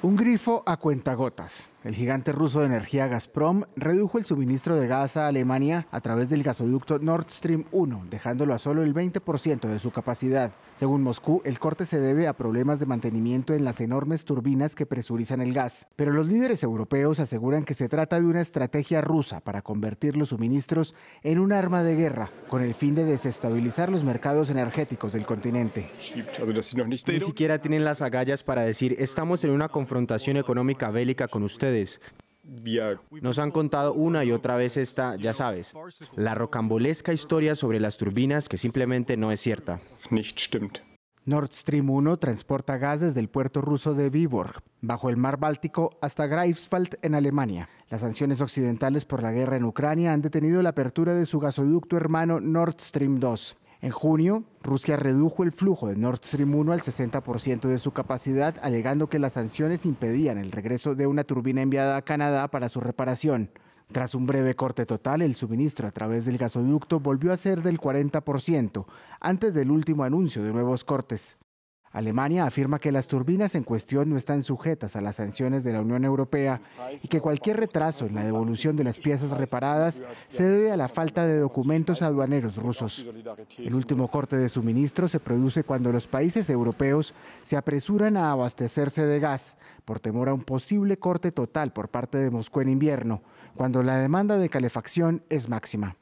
Un grifo a cuentagotas. El gigante ruso de energía Gazprom redujo el suministro de gas a Alemania a través del gasoducto Nord Stream 1, dejándolo a solo el 20% de su capacidad. Según Moscú, el corte se debe a problemas de mantenimiento en las enormes turbinas que presurizan el gas. Pero los líderes europeos aseguran que se trata de una estrategia rusa para convertir los suministros en un arma de guerra, con el fin de desestabilizar los mercados energéticos del continente. Ni siquiera tienen las agallas para decir estamos en una confrontación económica bélica con ustedes nos han contado una y otra vez esta, ya sabes, la rocambolesca historia sobre las turbinas que simplemente no es cierta. Nord Stream 1 transporta gas desde el puerto ruso de Viborg, bajo el mar Báltico, hasta Greifswald, en Alemania. Las sanciones occidentales por la guerra en Ucrania han detenido la apertura de su gasoducto hermano Nord Stream 2. En junio, Rusia redujo el flujo de Nord Stream 1 al 60% de su capacidad, alegando que las sanciones impedían el regreso de una turbina enviada a Canadá para su reparación. Tras un breve corte total, el suministro a través del gasoducto volvió a ser del 40%, antes del último anuncio de nuevos cortes. Alemania afirma que las turbinas en cuestión no están sujetas a las sanciones de la Unión Europea y que cualquier retraso en la devolución de las piezas reparadas se debe a la falta de documentos aduaneros rusos. El último corte de suministro se produce cuando los países europeos se apresuran a abastecerse de gas por temor a un posible corte total por parte de Moscú en invierno, cuando la demanda de calefacción es máxima.